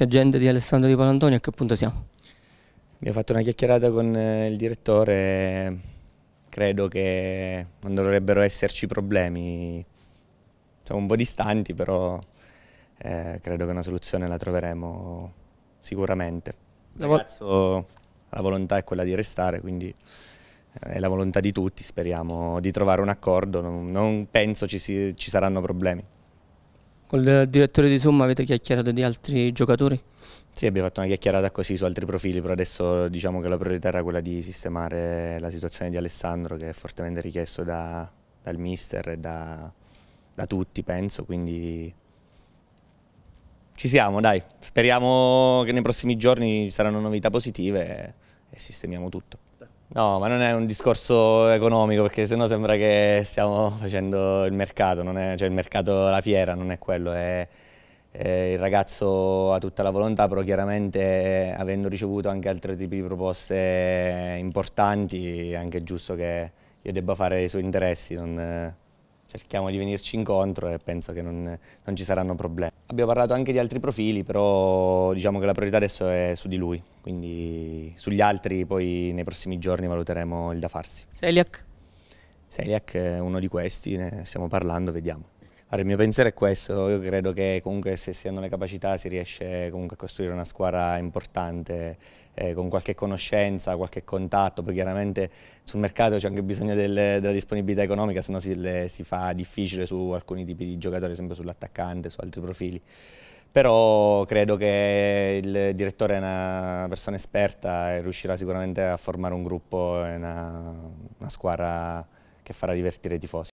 c'è gente di Alessandro di Palantonio, a che punto siamo? Mi ho fatto una chiacchierata con eh, il direttore, credo che non dovrebbero esserci problemi, siamo un po' distanti però eh, credo che una soluzione la troveremo sicuramente. Il ragazzo la volontà è quella di restare, quindi eh, è la volontà di tutti, speriamo di trovare un accordo, non, non penso ci, si, ci saranno problemi. Col eh, direttore di Somma avete chiacchierato di altri giocatori? Sì, abbiamo fatto una chiacchierata così su altri profili, però adesso diciamo che la priorità era quella di sistemare la situazione di Alessandro che è fortemente richiesto da, dal mister e da, da tutti, penso, quindi ci siamo, dai. Speriamo che nei prossimi giorni ci saranno novità positive e, e sistemiamo tutto. No, ma non è un discorso economico perché sennò sembra che stiamo facendo il mercato, è, cioè il mercato, la fiera non è quello, è, eh, il ragazzo ha tutta la volontà, però chiaramente avendo ricevuto anche altri tipi di proposte importanti, è anche giusto che io debba fare i suoi interessi. Non, eh cerchiamo di venirci incontro e penso che non, non, ci saranno problemi. Abbiamo parlato anche di altri profili, però diciamo che la priorità adesso è su di lui, quindi sugli altri poi nei prossimi giorni valuteremo il da farsi. Seliak? Seliak è uno di questi, ne stiamo parlando, vediamo. Allora, il mio pensiero è questo, io credo che comunque se si hanno le capacità si riesce comunque a costruire una squadra importante eh, con qualche conoscenza, qualche contatto, poi chiaramente sul mercato c'è anche bisogno del, della disponibilità economica, se no si, si fa difficile su alcuni tipi di giocatori, sempre sull'attaccante, su altri profili però credo che il direttore è una persona esperta e riuscirà sicuramente a formare un gruppo e una, una squadra che farà divertire i tifosi.